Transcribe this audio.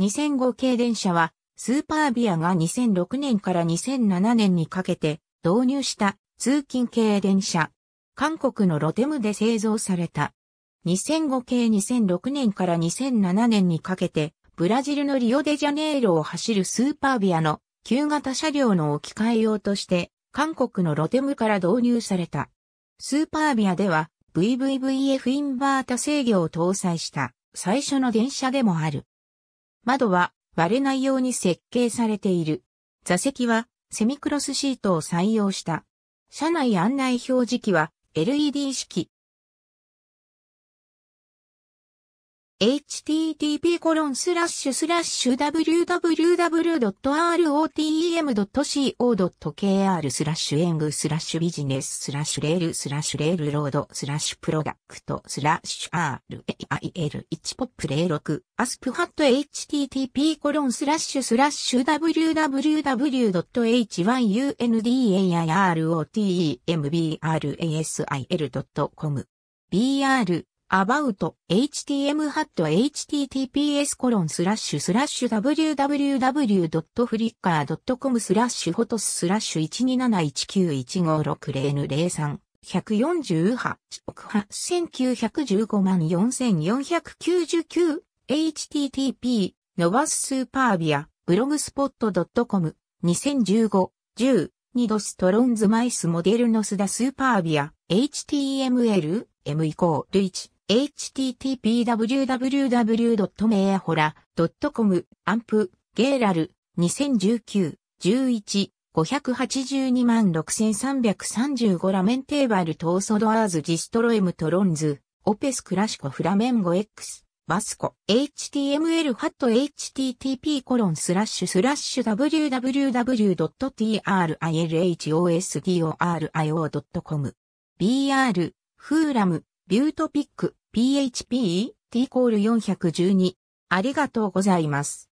2005系電車は、スーパービアが2006年から2007年にかけて導入した通勤系電車。韓国のロテムで製造された。2005系2006年から2007年にかけて、ブラジルのリオデジャネイロを走るスーパービアの旧型車両の置き換え用として、韓国のロテムから導入された。スーパービアでは VVVF インバータ制御を搭載した最初の電車でもある。窓は割れないように設計されている。座席はセミクロスシートを採用した。車内案内表示器は LED 式 http コロンスラッシュスラッシュ www.rotem.co.kr スラッシュエングスラッシュビジネススラッシュレールスラッシュレールロードスラッシュプロダクトスラッシュ RAIL1 ポップレイ6アスプハット http コロンスラッシュスラッシュ www.hyundairotembrasil.com BR about.htm.hat.https コロンスラッシュスラッシュ www.flickr.com スラッシュフォトススラッシュ12719156003 148億8915万4499 http 伸ばすスーパービアブログスポット .com 2015 10ニドストロンズマイスモデルノスダスーパービア HTML M イコール1 http://www.meahora.com アンプゲーラル2019 11 582万6335ラメンテーバルトーソドアーズジストロエムトロンズオペスクラシコフラメンゴ X バスコ html ハット http コロンスラッシュスラッシュ w w w t r i l h o s r i o c o m BR フーラムビュートピック php t 412。ありがとうございます。